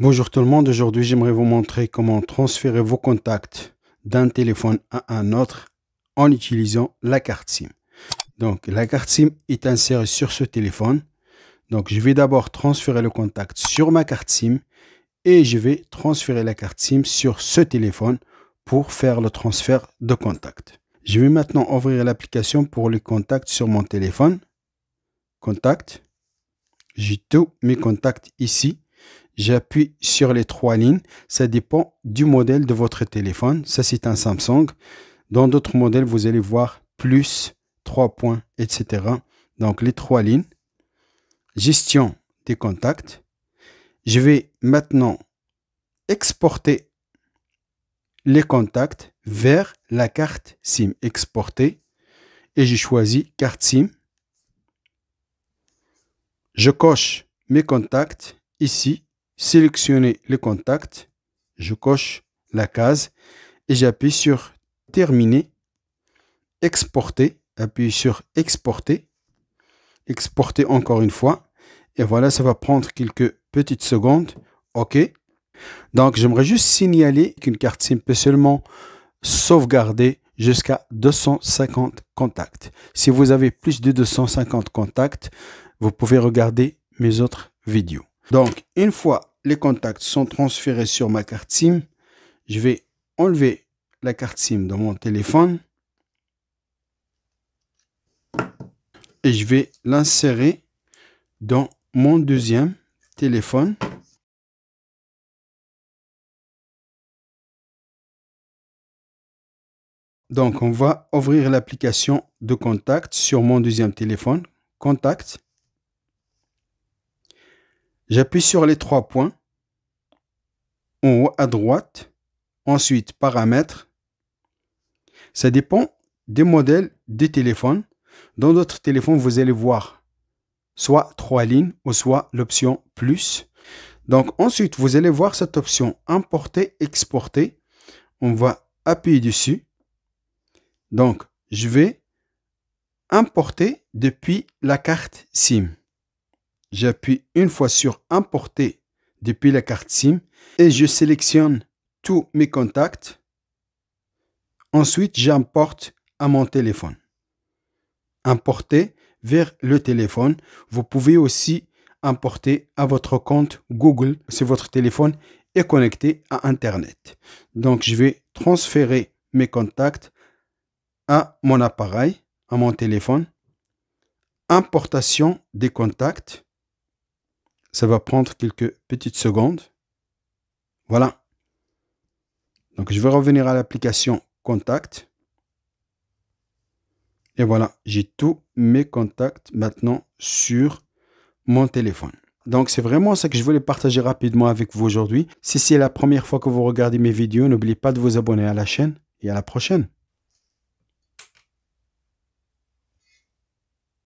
Bonjour tout le monde, aujourd'hui j'aimerais vous montrer comment transférer vos contacts d'un téléphone à un autre en utilisant la carte SIM. Donc la carte SIM est insérée sur ce téléphone. Donc je vais d'abord transférer le contact sur ma carte SIM et je vais transférer la carte SIM sur ce téléphone pour faire le transfert de contact. Je vais maintenant ouvrir l'application pour les contacts sur mon téléphone. Contact. J'ai tous mes contacts ici. J'appuie sur les trois lignes. Ça dépend du modèle de votre téléphone. Ça, c'est un Samsung. Dans d'autres modèles, vous allez voir plus, trois points, etc. Donc, les trois lignes. Gestion des contacts. Je vais maintenant exporter les contacts vers la carte SIM. Exporter. Et je choisis carte SIM. Je coche mes contacts Ici, sélectionner le contacts, je coche la case et j'appuie sur Terminer, Exporter, appuie sur Exporter, Exporter encore une fois, et voilà, ça va prendre quelques petites secondes. OK. Donc, j'aimerais juste signaler qu'une carte SIM peut seulement sauvegarder jusqu'à 250 contacts. Si vous avez plus de 250 contacts, vous pouvez regarder mes autres vidéos. Donc, une fois les contacts sont transférés sur ma carte SIM, je vais enlever la carte SIM dans mon téléphone et je vais l'insérer dans mon deuxième téléphone. Donc, on va ouvrir l'application de contact sur mon deuxième téléphone, contact. J'appuie sur les trois points en haut à droite. Ensuite, paramètres. Ça dépend des modèles des téléphones. Dans d'autres téléphones, vous allez voir soit trois lignes ou soit l'option plus. Donc ensuite, vous allez voir cette option importer, exporter. On va appuyer dessus. Donc, je vais importer depuis la carte SIM. J'appuie une fois sur Importer depuis la carte SIM et je sélectionne tous mes contacts. Ensuite, j'importe à mon téléphone. Importer vers le téléphone. Vous pouvez aussi importer à votre compte Google si votre téléphone est connecté à Internet. Donc, je vais transférer mes contacts à mon appareil, à mon téléphone. Importation des contacts. Ça va prendre quelques petites secondes. Voilà. Donc, je vais revenir à l'application Contact. Et voilà, j'ai tous mes contacts maintenant sur mon téléphone. Donc, c'est vraiment ça que je voulais partager rapidement avec vous aujourd'hui. Si c'est la première fois que vous regardez mes vidéos, n'oubliez pas de vous abonner à la chaîne et à la prochaine.